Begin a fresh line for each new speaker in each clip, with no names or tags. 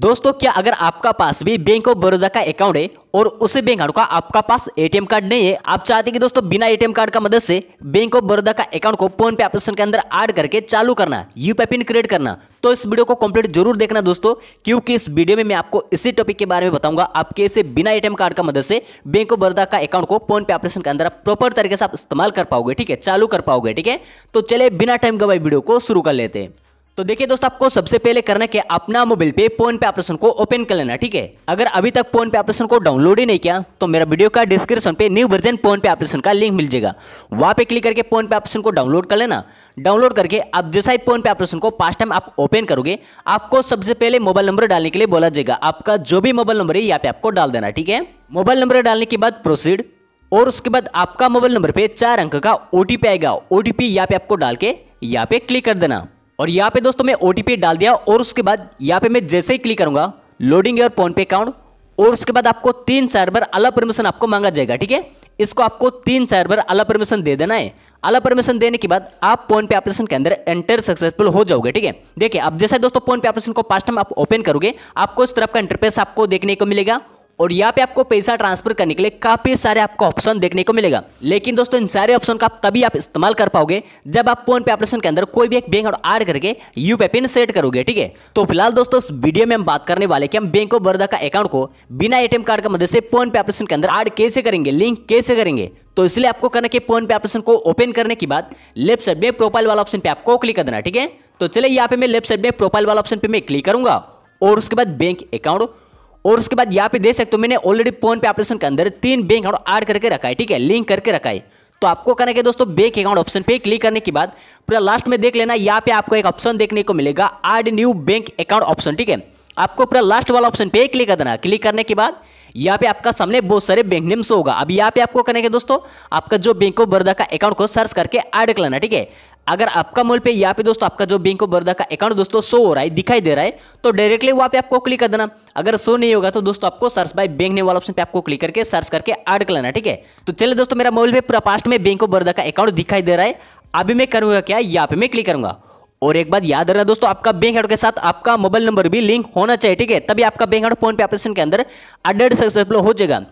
दोस्तों क्या अगर आपका पास भी बैंक ऑफ बड़ौदा का अकाउंट है और उस बैंक अकाउंट का आपका पास एटीएम कार्ड नहीं है आप चाहते हैं कि दोस्तों बिना एटीएम कार्ड का मदद से बैंक ऑफ बड़ौदा का अकाउंट को फोन पे ऑपरेशन के अंदर ऐड करके चालू करना यूपीआई पिन क्रिएट करना तो इस वीडियो को कंप्लीट जरूर देखना दोस्तों क्योंकि इस वीडियो में मैं आपको इसी टॉपिक के बारे में बताऊंगा आप कैसे बिना एटीएम कार्ड का मदद से बैंक ऑफ बड़ौदा का अकाउंट को फोन पे ऑपरेशन के अंदर प्रॉपर तरीके से आप इस्तेमाल कर पाओगे ठीक है चालू कर पाओगे ठीक है तो चले बिना टाइम गवाई वीडियो को शुरू कर लेते हैं तो देखिए दोस्तों आपको सबसे पहले करना है अपना मोबाइल पे फोन पे ऑपरेशन को ओपन कर लेना ठीक है अगर अभी तक फोन पे ऑपरेशन को डाउनलोड ही नहीं किया तो मेरा वीडियो का डिस्क्रिप्शन पे new version PhonePe operation का लिंक मिल जाएगा वहां पे क्लिक करके फोन पे ऑपरेशन को डाउनलोड कर लेना डाउनलोड करके आप जैसा ही फोन पे ऑपरेशन को पास्ट टाइम आप ओपन करोगे आपको सबसे पहले मोबाइल नंबर डालने के लिए बोला जाएगा आपका जो भी मोबाइल नंबर है यहाँ पे आपको डाल देना ठीक है मोबाइल नंबर डालने के बाद प्रोसीड और उसके बाद आपका मोबाइल नंबर पे चार अंक का ओटीपी आएगा ओटीपी यहाँ पे आपको डाल के यहाँ पे क्लिक कर देना और यहाँ पे दोस्तों मैं ओ डाल दिया और उसके बाद यहाँ पे मैं जैसे ही क्लिक करूंगा loading your PhonePe account और उसके बाद आपको तीन चार बार अलग परमिशन आपको मांगा जाएगा ठीक है इसको आपको तीन चार बार अलग परमिशन दे देना है अलग परमिशन देने के बाद आप फोन पे ऑपरेशन के अंदर एंटर सक्सेसफुल हो जाओगे ठीक है देखिए अब जैसे दोस्तों फोन पे ऑपरेशन को पास्ट टाइम आप ओपन करोगे आपको इस तरफ का इंटरफेस आपको देखने को मिलेगा और यहाँ पे आपको पैसा ट्रांसफर करने के लिए काफ़ी सारे आपको ऑप्शन देखने को मिलेगा लेकिन दोस्तों इन सारे ऑप्शन का आप तभी आप इस्तेमाल कर पाओगे जब आप फोन पे ऑपरेशन के अंदर कोई भी एक बैंक ऐड करके यू पे पिन सेट करोगे ठीक है तो फिलहाल दोस्तों इस वीडियो में हम बात करने वाले कि हम बैंक ऑफ बड़ौदा का अकाउंट को बिना एटीएम कार्ड की मदद से फोन पे ऑपरेशन के अंदर ऐड कैसे करेंगे लिंक कैसे करेंगे तो इसलिए आपको करना कि फोन पे ऑपरेशन को ओपन करने के बाद लेफ्ट साइड में प्रोफाइल वाला ऑप्शन पे आपको क्लिक करना ठीक है तो चलिए यहाँ पे मैं लेफ्ट साइड में प्रोफाइल वाला ऑप्शन पे मैं क्लिक करूंगा और उसके बाद बैंक अकाउंट और उसके बाद यहाँ पे देख सकते हो मैंने ऑलरेडी फोन पे ऑपरेशन के अंदर तीन बैंक अकाउंट ऐड करके रखा है ठीक है लिंक करके रखा है तो आपको करना है दोस्तों बैंक अकाउंट ऑप्शन पे क्लिक करने के बाद पूरा लास्ट में देख लेना यहाँ पे आपको एक ऑप्शन देखने को मिलेगा add new bank account option ठीक है आपको पूरा लास्ट वाला ऑप्शन पे क्लिक कर देना क्लिक करने के बाद यहाँ पे आपका सामने बहुत सारे बैंक नेम्स होगा अब यहाँ पे आपको करना है दोस्तों आपका जो बैंक ऑफ बड़ौदा का अकाउंट को सर्च करके ऐड कर लेना ठीक है अगर आपका मोबाइल पे यहाँ पे दोस्तों आपका जो बैंक ऑफ बड़ौदा का अकाउंट दोस्तों शो हो रहा है दिखाई दे रहा है तो डायरेक्टली वहाँ पे आपको क्लिक कर देना अगर शो नहीं होगा तो दोस्तों आपको सर्च बाय बैंक ने वाला ऑप्शन पे आपको क्लिक करके सर्च करके ऐड कर लेना ठीक है तो चले दोस्तों मेरा मोबाइल पे पूरा पास्ट में बैंक ऑफ बड़ौदा का अकाउंट दिखाई दे रहा है अभी मैं करूँगा क्या यहाँ पे मैं क्लिक करूँगा और एक बात याद रखना दोस्तों आपका बैंक अकाउंट के साथ आपका मोबाइल नंबर भी लिंक होना चाहिए ठीक है तभी आपका bank account PhonePe operation के अंदर अपडेट सक्सेसफुल हो जाएगा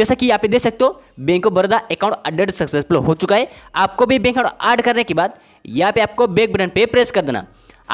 जैसा कि आप देख सकते हो Bank of Baroda account update successful हो चुका है आपको भी बैंक अकाउंट ऐड करने के बाद यहाँ पे आपको बैक बटन पे प्रेस कर देना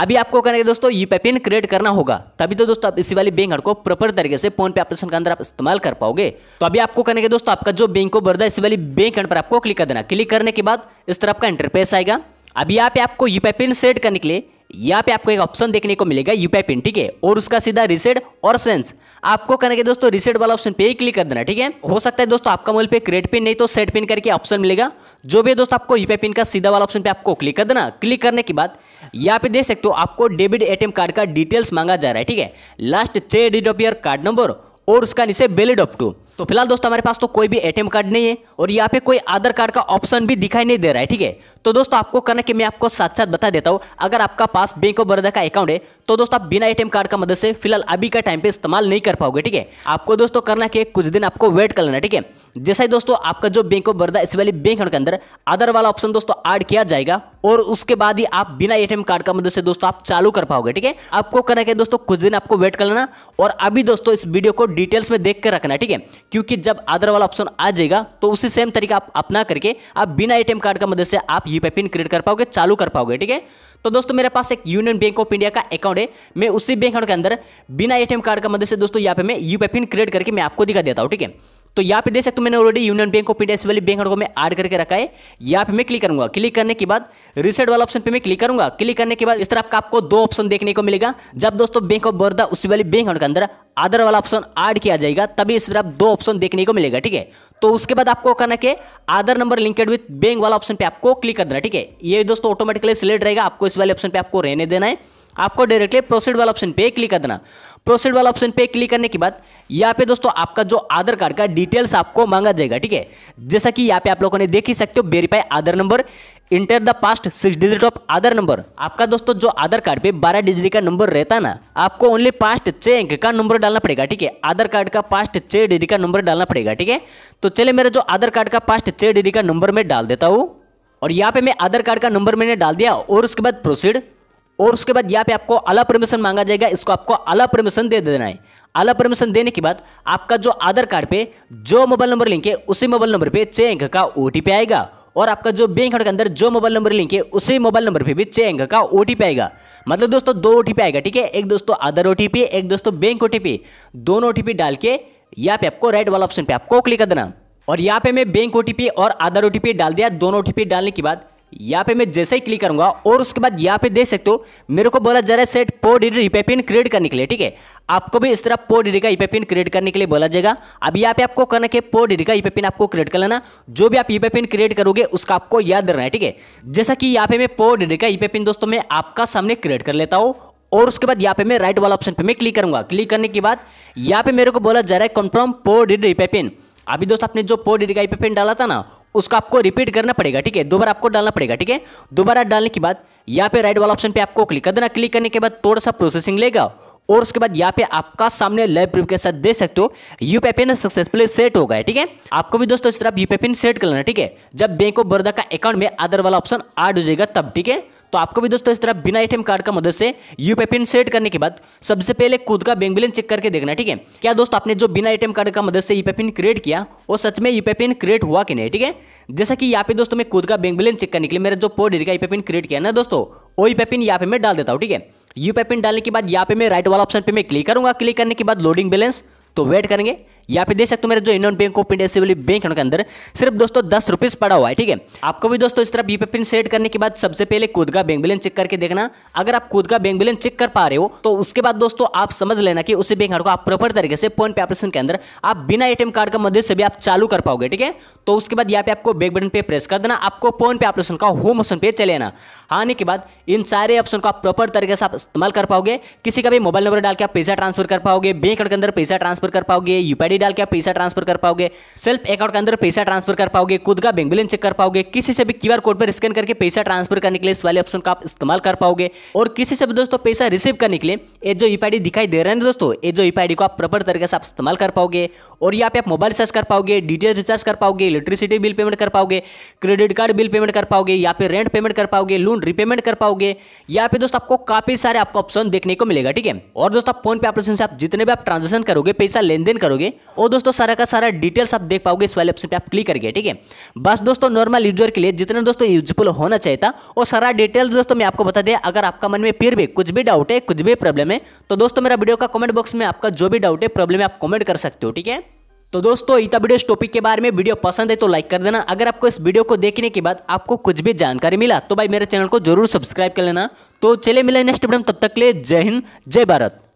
अभी आपको करेंगे दोस्तों यू पिन क्रिएट करना होगा तभी तो दोस्तों आप इसी वाली बैंक को प्रॉपर तरीके से फोन पे ऑपरेशन के अंदर आप इस्तेमाल कर पाओगे तो अभी आपको करेंगे दोस्तों आपका जो बैंक को बर्दा इसी वाली बैंक कार्ड पर आपको क्लिक कर देना क्लिक करने के बाद इस तरह आपका इंटरफेस आएगा अभी यहाँ पे आपको यू पिन सेट करने के लिए यहाँ पे आपको एक ऑप्शन देखने को मिलेगा यूपीआई पिन ठीक है और उसका सीधा रिसेट और सेंस आपको करने के दोस्तों रिसेट वाला ऑप्शन पे ही क्लिक कर देना ठीक है हो सकता है दोस्तों आपका मोबाइल पे क्रिएट पिन नहीं तो सेट पिन करके ऑप्शन मिलेगा जो भी दोस्त आपको यूपीआई पिन का सीधा वाला ऑप्शन पे आपको क्लिक कर देना क्लिक करने के बाद यहाँ पे देख सकते हो आपको डेबिट एटीएम कार्ड का डिटेल्स मांगा जा रहा है ठीक है लास्ट छः डिजिट ऑफ कार्ड नंबर और उसका नीचे बेलिड ऑफ टू तो फिलहाल दोस्तों हमारे पास तो कोई भी एटीएम कार्ड नहीं है और यहाँ पे कोई आधार कार्ड का ऑप्शन भी दिखाई नहीं दे रहा है ठीक है तो दोस्तों आपको करना कि मैं आपको साथ साथ बता देता हूँ अगर आपका पास बैंक ऑफ बड़ौदा का अकाउंट है तो दोस्तों आप बिना एटीएम कार्ड का मदद से फिलहाल अभी का टाइम पे इस्तेमाल नहीं कर पाओगे ठीक है आपको दोस्तों करना कि कुछ दिन आपको वेट कर लेना ठीक है जैसा ही दोस्तों आपका जो बैंक ऑफ बड़ा इस वाली बैंक के अंदर आधार वाला ऑप्शन दोस्तों ऐड किया जाएगा और उसके बाद ही आप बिना एटीएम कार्ड का मदद से दोस्तों आप चालू कर पाओगे ठीक है आपको करना क्या दोस्तों कुछ दिन आपको वेट कर लेना और अभी दोस्तों इस वीडियो को डिटेल्स में देख कर रखना ठीक है क्योंकि जब आधार वाला ऑप्शन आ जाएगा तो उसी सेम तरीका आप अपना करके आप बिना एटीएम कार्ड का मदद से आप ये पिन क्रिएट कर पाओगे चालू कर पाओगे ठीक है तो दोस्तों मेरे पास एक यूनियन बैंक ऑफ इंडिया का अकाउंट है मैं उसी बैंक अकाउंट के अंदर बिना एटीएम कार्ड का मदद से दोस्तों यहाँ पे मैं यू पिन क्रिएट करके मैं आपको दिखा देता हूँ ठीक है तो यहाँ पे देख सकते हो मैंने already Union Bank of India वाली बैंक को मैं ऐड करके रखा है यहाँ पे मैं क्लिक करूंगा क्लिक करने के बाद रिसेट वाला ऑप्शन पे मैं क्लिक करूंगा क्लिक करने के बाद इस तरह का आपको दो ऑप्शन देखने को मिलेगा जब दोस्तों बैंक ऑफ बड़ौदा उसी वाली बैंक अकाउंट के अंदर आधार वाला ऑप्शन ऐड किया जाएगा तभी इस तरह दो ऑप्शन देखने को मिलेगा ठीक है तो उसके बाद आपको करना के Aadhaar number linked with bank वाला ऑप्शन पे आपको क्लिक कर देना ठीक है ये दोस्तों ऑटोमेटिकली सिलेक्ट रहेगा आपको इस वाले ऑप्शन पे आपको रहने देना है आपको डायरेक्टली प्रोसीड वाला ऑप्शन पे क्लिक कर देना प्रोसीड वाला ऑप्शन पे क्लिक करने के बाद यहाँ पे दोस्तों आपका जो आधार कार्ड का डिटेल्स आपको मांगा जाएगा ठीक है जैसा कि यहाँ पे आप लोगों ने देख ही सकते हो verify Aadhaar number enter the past six digit of Aadhaar number आपका दोस्तों जो आधार कार्ड पे बारह डिजिट का नंबर रहता है ना आपको ओनली पास्ट छः अंक का नंबर डालना पड़ेगा ठीक है आधार कार्ड का पास्ट छः डिजिट का नंबर डालना पड़ेगा ठीक है तो चले मेरा जो आधार कार्ड का पास्ट छः डिजिट का नंबर मैं डाल देता हूँ और यहाँ पे मैं आधार कार्ड का नंबर मैंने डाल दिया और उसके बाद प्रोसीड और उसके बाद यहाँ पे आपको अला परमिशन मांगा जाएगा इसको आपको अला परमिशन दे देना है अला परमिशन देने के बाद आपका जो आधार कार्ड पे जो मोबाइल नंबर लिंक है उसी मोबाइल नंबर पे छः अंक का ओ आएगा और आपका जो बैंक अकाउंट के अंदर जो मोबाइल नंबर लिंक है उसी मोबाइल नंबर पे भी छः अंक का ओ आएगा मतलब दोस्तों दो ओ आएगा ठीक है एक दोस्तों आधार ओ एक दोस्तों बैंक ओ दोनों ओ डाल के यहाँ पे आपको राइट वाला ऑप्शन पे आपको क्लिक कर देना और यहाँ पे मैं बैंक ओ और आधार ओ डाल दिया दोनों ओ डालने के बाद यहाँ पे मैं जैसे ही क्लिक करूंगा और उसके बाद यहाँ पे देख सकते हो मेरे को बोला जा रहा है सेट पोड डी रिपे पिन क्रिएट करने के लिए ठीक है आपको भी इस तरह पोड डी का ईपेपिन पिन क्रिएट करने के लिए बोला जाएगा अब यहाँ पे आपको करना के पोड डी का ईपे पिन आपको क्रिएट कर लेना जो भी आप ईपे पिन क्रिएट करोगे उसका आपको याद रखना है ठीक है जैसा कि यहाँ पे मैं पोड डी का ईपे पिन दोस्तों में आपका सामने क्रिएट कर लेता हूँ और उसके बाद यहाँ पे मैं राइट वाला ऑप्शन पे मैं क्लिक करूंगा क्लिक करने के बाद यहाँ पे मेरे को बोला जा रहा है कन्फर्म पोड डी पे पिन अभी दोस्तों आपने जो पोड डी का ईपे पिन डाला था ना उसको आपको रिपीट करना पड़ेगा ठीक है दोबारा आपको डालना पड़ेगा ठीक है दोबारा डालने के बाद यहाँ पे राइट वाला ऑप्शन पे आपको क्लिक कर देना क्लिक करने के बाद थोड़ा सा प्रोसेसिंग लेगा और उसके बाद यहाँ पे आपका सामने लाइव प्रूफ के साथ दे सकते हो you UPI pin successfully set हो गया ठीक है आपको भी दोस्तों इस तरह यू पे पिन सेट कर लेना ठीक है जब बैंक ऑफ बड़ौदा का अकाउंट में आधार वाला ऑप्शन ऐड हो जाएगा तब ठीक है तो आपको भी दोस्तों इस तरह बिना एटीएम कार्ड का मदद से यू पे पिन सेट करने के बाद सबसे पहले खुद का बैंक बैलेंस चेक करके देखना ठीक है क्या दोस्तों आपने जो बिना एटीएम कार्ड का मदद से यू पे पिन क्रिएट किया वो सच में यू पे पिन क्रिएट हुआ कि नहीं ठीक है जैसा कि यहाँ पे दोस्तों मैं खुद का बैंक बैलेंस चेक करने के लिए मेरा जो पोर का यू पे पिन क्रिएट किया ना दोस्तों वो यू पे पिन यहाँ पे मैं डाल देता हूँ ठीक है यू पे पिन डालने के बाद यहाँ पे मैं राइट वाला ऑप्शन पे मैं क्लिक करूंगा क्लिक करने के बाद लोडिंग बैलेंस तो वेट करेंगे या फिर देख सकते हो मेरा जो Indian bank of India civil bank है उनके अंदर सिर्फ दोस्तों दस रुपीज पड़ा हुआ है ठीक है आपको भी दोस्तों इस तरह पिन सेट करने के बाद सबसे पहले खुद का बैंक बैलेंस चेक करके देखना अगर आप खुद का बैंक बैलेंस चेक कर पा रहे हो तो उसके बाद दोस्तों आप समझ लेना कि उसी बैंक को आप प्रॉपर तरीके से फोन पे ऑपरेशन के अंदर आप बिना एटीएम कार्ड का मदद से भी आप चालू कर पाओगे ठीक है तो उसके बाद यहाँ पे आपको बैक बटन पे प्रेस कर देना आपको फोन पे ऑपरेशन का होम ऑप्शन पे चले आना आने के बाद इन सारे ऑप्शन को आप प्रॉपर तरीके से आप इस्तेमाल कर पाओगे किसी का भी मोबाइल नंबर डाल के आप पैसा ट्रांसफर कर पाओगे बैंक के अंदर पैसा ट्रांसफर कर पाओगे यूपीआई नहीं डाल के आप पैसा ट्रांसफर कर पाओगे सेल्फ अकाउंट के अंदर पैसा ट्रांसफर कर पाओगे खुद का बैंक बैलेंस चेक कर पाओगे किसी से भी क्यूआर कोड पर स्कैन करके पैसा ट्रांसफर करने के लिए इस वाले ऑप्शन का आप इस्तेमाल कर पाओगे और किसी से भी दोस्तों पैसा रिसीव करने के लिए ये जो ईपीआईडी e दिखाई दे रहे हैं दोस्तों ये जो ईपीआईडी e को आप प्रॉपर तरीके से आप इस्तेमाल कर पाओगे और यहाँ पे आप मोबाइल रिचार्ज कर पाओगे डीटीएच रिचार्ज कर पाओगे इलेक्ट्रिसिटी बिल पेमेंट कर पाओगे क्रेडिट कार्ड बिल पेमेंट कर पाओगे या फिर रेंट पेमेंट कर पाओगे लोन रिपेमेंट कर पाओगे या फिर दोस्तों आपको काफी सारे आपको ऑप्शन देखने को मिलेगा ठीक है और दोस्तों फोन पे ऑपरेशन से आप जितने भी आप ट्रांजेक्शन करोगे पैसा लेन देन करोगे और दोस्तों सारा का सारा डिटेल्स आप देख पाओगे इस वाले ऑप्शन पे आप क्लिक करके ठीक है बस दोस्तों नॉर्मल यूजर के लिए जितना दोस्तों यूजफुल होना चाहिए था वो सारा डिटेल्स दोस्तों मैं आपको बता दिया अगर आपका मन में फिर भी कुछ भी डाउट है कुछ भी प्रॉब्लम है तो दोस्तों मेरा वीडियो का कॉमेंट बॉक्स में आपका जो भी डाउट है प्रॉब्लम है आप कॉमेंट कर सकते हो ठीक है तो दोस्तों इतना वीडियो इस टॉपिक के बारे में वीडियो पसंद है तो लाइक कर देना अगर आपको इस वीडियो को देखने के बाद आपको कुछ भी जानकारी मिला तो भाई मेरे चैनल को जरूर सब्सक्राइब कर लेना तो चले मिला नेक्स्ट वीडियो तब तक ले जय हिंद जय भारत